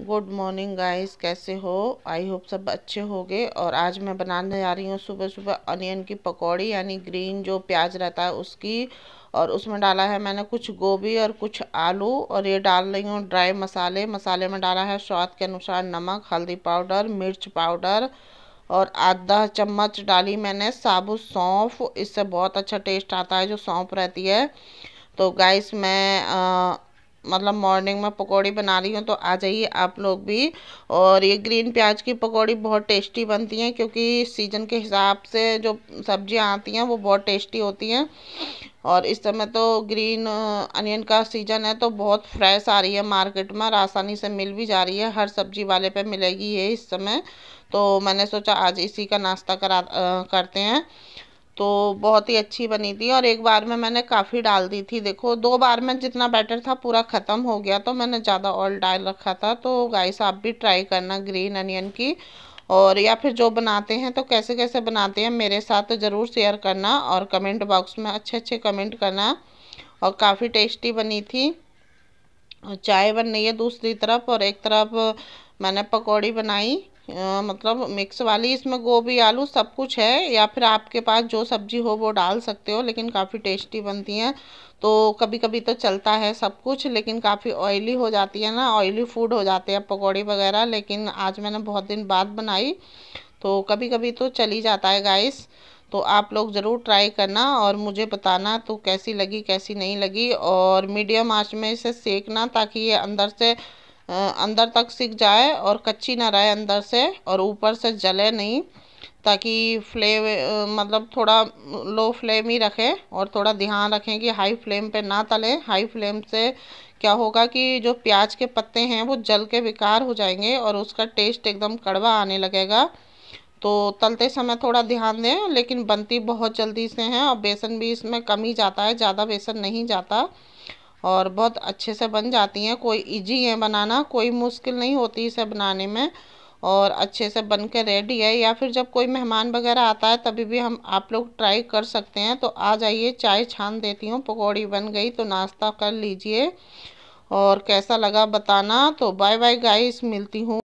good morning guys कैसे हो I hope सब अच्छे होंगे और आज मैं बनाने जा रही हूँ सुबह सुबह अनियन की पकौड़ी यानी ग्रीन जो प्याज रहता है उसकी और उसमें डाला है मैंने कुछ गोभी और कुछ आलू और ये डाल रही हूँ ड्राई मसाले मसाले में डाला है स्वाद के अनुसार नमक हल्दी पाउडर मिर्च पाउडर और आधा चम्मच डाली मैंने साबुत सौंफ इससे बहुत अच्छा टेस्ट आता है जो सौंफ रहती है तो गाइस मैं आ, मतलब मॉर्निंग में पकौड़ी बना रही हूँ तो आ जाइए आप लोग भी और ये ग्रीन प्याज की पकौड़ी बहुत टेस्टी बनती हैं क्योंकि सीज़न के हिसाब से जो सब्जियाँ आती हैं वो बहुत टेस्टी होती हैं और इस समय तो ग्रीन अनियन का सीज़न है तो बहुत फ्रेश आ रही है मार्केट में और आसानी से मिल भी जा रही है हर सब्जी वाले पे मिलेगी ये इस समय तो मैंने सोचा आज इसी का नाश्ता करा आ, करते हैं तो बहुत ही अच्छी बनी थी और एक बार में मैंने काफ़ी डाल दी थी देखो दो बार में जितना बैटर था पूरा ख़त्म हो गया तो मैंने ज़्यादा ऑयल डाल रखा था तो गाइस आप भी ट्राई करना ग्रीन अनियन की और या फिर जो बनाते हैं तो कैसे कैसे बनाते हैं मेरे साथ ज़रूर शेयर करना और कमेंट बॉक्स में अच्छे अच्छे कमेंट करना और काफ़ी टेस्टी बनी थी और चाय बन रही है दूसरी तरफ और एक तरफ मैंने पकौड़ी बनाई मतलब मिक्स वाली इसमें गोभी आलू सब कुछ है या फिर आपके पास जो सब्जी हो वो डाल सकते हो लेकिन काफ़ी टेस्टी बनती हैं तो कभी कभी तो चलता है सब कुछ लेकिन काफ़ी ऑयली हो जाती है ना ऑयली फूड हो जाते हैं पकौड़े वगैरह लेकिन आज मैंने बहुत दिन बाद बनाई तो कभी कभी तो चली जाता है गाइस तो आप लोग ज़रूर ट्राई करना और मुझे बताना तो कैसी लगी कैसी नहीं लगी और मीडियम आँच में इसे सेकना ताकि ये अंदर से अंदर तक सिक जाए और कच्ची ना रहे अंदर से और ऊपर से जले नहीं ताकि फ्लेम मतलब थोड़ा लो फ्लेम ही रखें और थोड़ा ध्यान रखें कि हाई फ्लेम पे ना तलें हाई फ्लेम से क्या होगा कि जो प्याज के पत्ते हैं वो जल के बेकार हो जाएंगे और उसका टेस्ट एकदम कड़वा आने लगेगा तो तलते समय थोड़ा ध्यान दें लेकिन बनती बहुत जल्दी से हैं और बेसन भी इसमें कम ही जाता है ज़्यादा बेसन नहीं जाता और बहुत अच्छे से बन जाती हैं कोई इजी है बनाना कोई मुश्किल नहीं होती इसे बनाने में और अच्छे से बन कर रेडी है या फिर जब कोई मेहमान वगैरह आता है तभी भी हम आप लोग ट्राई कर सकते हैं तो आ जाइए चाय छान देती हूँ पकौड़ी बन गई तो नाश्ता कर लीजिए और कैसा लगा बताना तो बाय बाय गाइस मिलती हूँ